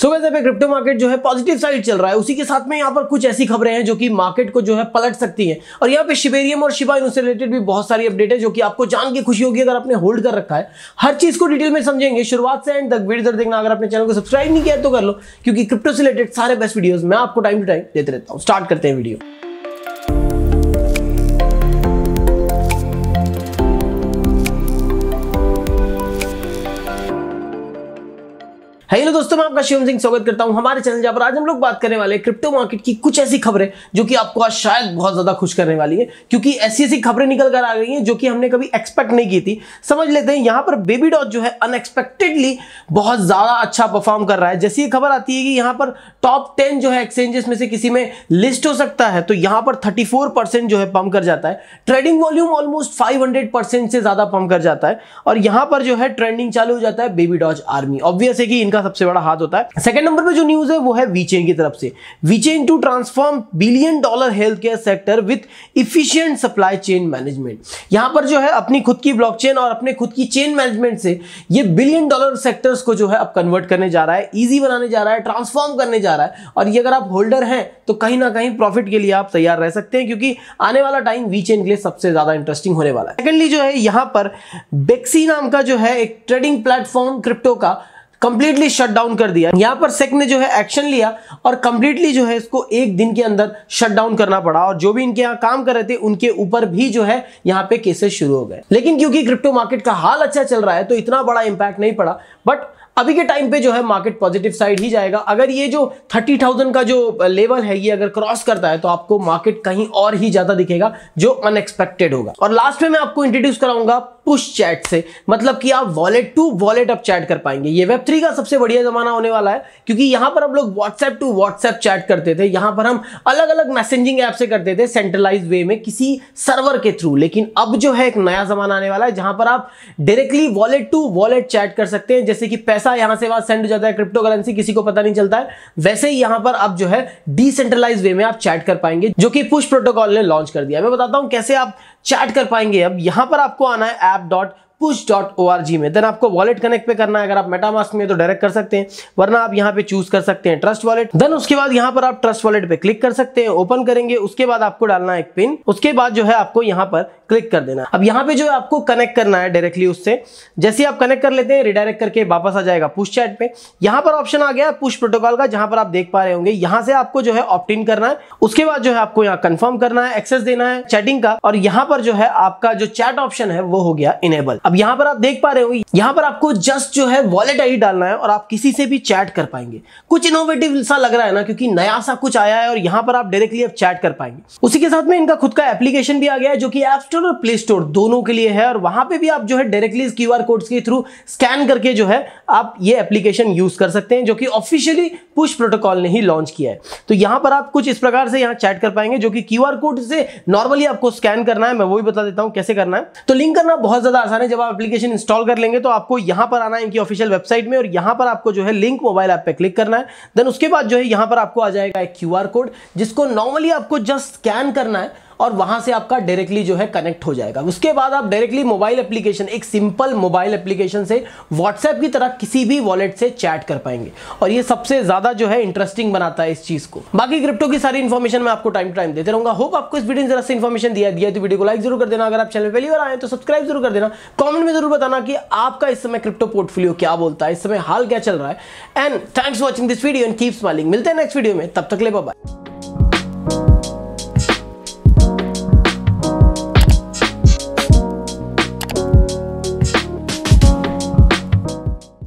सुबह से crypto market जो है पॉजिटिव साइड चल रहा है उसी के साथ में यहाँ पर कुछ ऐसी खबरें हैं जो कि मार्केट को जो है पलट सकती हैं और यहाँ पे शिबेरियम और शिबा इनसे रिलेटेड भी बहुत सारी अपडेट है जो कि आपको जान के खुशी होगी अगर आपने होल्ड कर रखा है हर चीज को डिटेल में समझेंगे शुरुआत से एंड तक वीडियो देखना अगर अपने चैनल को सब्सक्राइब नहीं किया तो कर लो क्योंकि क्रिप्टो से रिलेटेड सारे बेस्ट वीडियोज मैं आपको टाइम टू टाइम देते रहता हूँ स्टार्ट करते हैं वीडियो हेलो दोस्तों मैं आपका शिवम सिंह स्वागत करता हूं हमारे चैनल पर आज हम लोग बात करने वाले क्रिप्टो मार्केट की कुछ ऐसी खबरें जो कि आपको आज शायद बहुत ज्यादा खुश करने वाली है क्योंकि ऐसी ऐसी खबरें निकल कर आ गई हैं जो कि हमने कभी एक्सपेक्ट नहीं की थी समझ लेते हैं यहां पर बेबी डॉट जो है अनएक्सपेक्टेडली बहुत ज्यादा अच्छा परफॉर्म कर रहा है जैसी ये खबर आती है कि यहाँ पर टॉप टेन जो है एक्सचेंजेस में से किसी में लिस्ट हो सकता है तो यहाँ पर थर्टी जो है पम्प कर जाता है ट्रेडिंग वॉल्यूम ऑलमोस्ट फाइव से ज्यादा पम्प कर जाता है और यहाँ पर जो है ट्रेंडिंग चालू हो जाता है बेबी डॉज आर्मी ऑब्वियस है कि इनका का सबसे बड़ा हाथ होता है सेकंड नंबर पे जो न्यूज है वो है वीचेन की तरफ से VeChain to transform billion dollar health care sector with efficient supply chain management यहां पर जो है अपनी खुद की ब्लॉकचेन और अपने खुद की चेन मैनेजमेंट से ये बिलियन डॉलर सेक्टर्स को जो है अब कन्वर्ट करने जा रहा है इजी बनाने जा रहा है ट्रांसफॉर्म करने जा रहा है और ये अगर आप होल्डर हैं तो कहीं ना कहीं प्रॉफिट के लिए आप तैयार रह सकते हैं क्योंकि आने वाला टाइम वी चेन के लिए सबसे ज्यादा इंटरेस्टिंग होने वाला है सेकेंडली जो है यहां पर बेक्सी नाम का जो है एक ट्रेडिंग प्लेटफॉर्म क्रिप्टो का कंप्लीटली शट डाउन कर दिया यहां पर सेक ने जो है एक्शन लिया और कंप्लीटली जो है इसको एक दिन के अंदर शट डाउन करना पड़ा और जो भी इनके यहाँ काम कर रहे थे उनके ऊपर भी जो है यहाँ पे केसेस शुरू हो गए लेकिन क्योंकि क्रिप्टो मार्केट का हाल अच्छा चल रहा है तो इतना बड़ा इंपैक्ट नहीं पड़ा बट अभी के टाइम पे जो है मार्केट पॉजिटिव साइड ही जाएगा अगर ये जो 30,000 का जो लेवल है ये अगर क्रॉस करता है तो आपको मार्केट कहीं और ही ज्यादा दिखेगा जो अनएक्सपेक्टेड होगा और लास्ट में मैं आपको इंट्रोड्यूस कराऊंगा पुश चैट से मतलब कि आप वॉलेट टू वॉलेट अब चैट कर पाएंगे ये वेब थ्री का सबसे बढ़िया ज़माना होने वाला है क्योंकि यहां पर हम लोग व्हाट्सएप टू व्हाट्सएप चैट करते थे यहां पर हम अलग अलग मैसेजिंग ऐप से करते थे सेंट्रलाइज वे में किसी सर्वर के थ्रू लेकिन अब जो है एक नया ज़माना आने वाला है जहां पर आप directly wallet to wallet chat कर सकते हैं जैसे कि पैसा यहां से वहाँ सेंड हो जाता है क्रिप्टो करेंसी किसी को पता नहीं चलता है वैसे ही यहां पर अब जो है डिसेंट्रलाइज वे में आप चैट कर पाएंगे जो कि पुश प्रोटोकॉल ने लॉन्च कर दिया मैं बताता हूं कैसे आप चैट कर पाएंगे अब यहां पर आपको आना है app dot push dot O R G में देन आपको वॉलेट कनेक्ट पे करना है अगर आप मेटामास्क में तो डायरेक्ट कर सकते हैं वरना आप यहाँ पे चूज कर सकते हैं ट्रस्ट वॉलेट देन उसके बाद यहाँ पर आप ट्रस्ट वॉलेट पे क्लिक कर सकते हैं ओपन करेंगे उसके बाद आपको डालना है एक पिन उसके बाद जो है आपको यहाँ पर क्लिक कर देना अब यहाँ पे जो है आपको कनेक्ट करना है डायरेक्टली उससे जैसे आप कनेक्ट कर लेते हैं रिडायरेक्ट करके वापस आ जाएगा पुश चैट पे यहाँ पर ऑप्शन आ गया पुश प्रोटोकॉल का जहां पर आप देख पा रहे होंगे यहाँ से आपको जो है ऑप्ट इन करना है उसके बाद जो है आपको यहाँ कंफर्म करना है एक्सेस देना है चैटिंग का और यहाँ पर जो है आपका जो चैट ऑप्शन है वो हो गया इनेबल अब यहां पर आप देख पा रहे हो यहां पर आपको जस्ट जो है वॉलेट आई डालना है और आप किसी से भी चैट कर पाएंगे कुछ इनोवेटिव सा लग रहा है ना क्योंकि नया सा कुछ आया है और यहां पर आप डायरेक्टली अब चैट कर पाएंगे उसी के साथ में इनका खुद का एप्लीकेशन भी आ गया है जो कि एप स्टोर और प्ले स्टोर दोनों के लिए है और वहां पर भी आप जो है डायरेक्टली क्यू आर कोड्स के थ्रू स्कैन करके जो है आप ये एप्लीकेशन यूज कर सकते हैं जो कि ऑफिशियली पुश प्रोटोकॉल ने ही लॉन्च किया है तो यहां पर आप कुछ इस प्रकार से यहाँ चैट कर पाएंगे जो कि क्यू कोड से नॉर्मली आपको स्कैन करना है मैं वो भी बता देता हूं कैसे करना है तो लिंक करना बहुत ज्यादा आसान है जब आप एप्लीकेशन इंस्टॉल कर लेंगे तो आपको यहां पर आना है इनकी ऑफिशियल वेबसाइट में और यहां पर आपको जो है लिंक मोबाइल ऐप पे क्लिक करना है देन उसके बाद जो है यहां पर आपको आ जाएगा एक क्यूआर कोड जिसको नॉर्मली आपको जस्ट स्कैन करना है और वहां से आपका डायरेक्टली जो है कनेक्ट हो जाएगा उसके बाद आप डायरेक्टली मोबाइल एप्लीकेशन एक सिंपल मोबाइल एप्लीकेशन से व्हाट्सएप की तरह किसी भी वॉलेट से चैट कर पाएंगे और ये सबसे ज्यादा जो है इंटरेस्टिंग बनाता है इस चीज को बाकी क्रिप्टो की सारी इन्फॉर्मेशन मैं आपको टाइम टाइम देते रहूंगा होप आपको इस वीडियो जरा से इन्फॉर्मेशन दिया दिया तो वीडियो को लाइक जरूर कर देना अगर आप चैनल पहली बार आए तो सब्सक्राइब जरूर कर देना कॉमेंट में जरूर बताना कि आपका इस समय क्रिप्टो पोर्टफोलियो क्या बोलता है इस समय हाल क्या चल रहा है and thanks watching this video and keep smiling मिलते हैं नेक्स्ट वीडियो में तब तक ले बाय